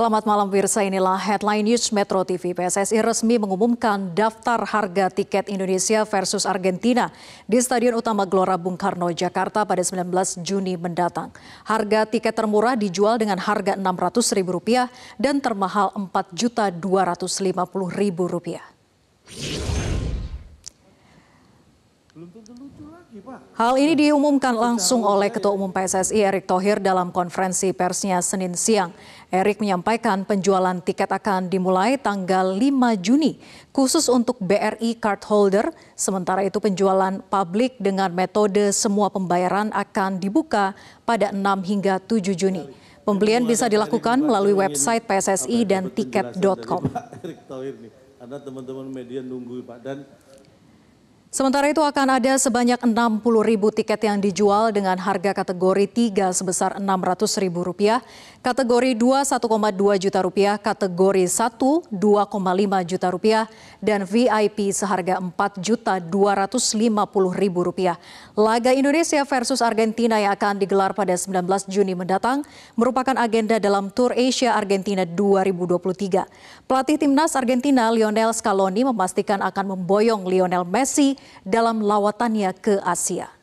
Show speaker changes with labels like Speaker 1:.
Speaker 1: Selamat malam Wirsa, inilah headline news Metro TV. PSSI resmi mengumumkan daftar harga tiket Indonesia versus Argentina di Stadion Utama Gelora Bung Karno, Jakarta pada 19 Juni mendatang. Harga tiket termurah dijual dengan harga Rp600.000 dan termahal Rp4.250.000. Hal ini diumumkan langsung oleh Ketua Umum PSSI Erick Thohir dalam konferensi persnya Senin siang. Erick menyampaikan penjualan tiket akan dimulai tanggal 5 Juni khusus untuk BRI card holder. Sementara itu penjualan publik dengan metode semua pembayaran akan dibuka pada 6 hingga 7 Juni. Pembelian bisa dilakukan melalui website PSSI dan tiket.com.
Speaker 2: Karena teman-teman media nunggu Pak dan
Speaker 1: Sementara itu akan ada sebanyak 60 ribu tiket yang dijual dengan harga kategori 3 sebesar 600 ribu rupiah, kategori 2 1,2 juta rupiah, kategori 1 2,5 juta rupiah, dan VIP seharga 4 juta 250 ribu rupiah. Laga Indonesia versus Argentina yang akan digelar pada 19 Juni mendatang merupakan agenda dalam Tour Asia Argentina 2023. Pelatih timnas Argentina Lionel Scaloni memastikan akan memboyong Lionel Messi dalam lawatannya ke Asia.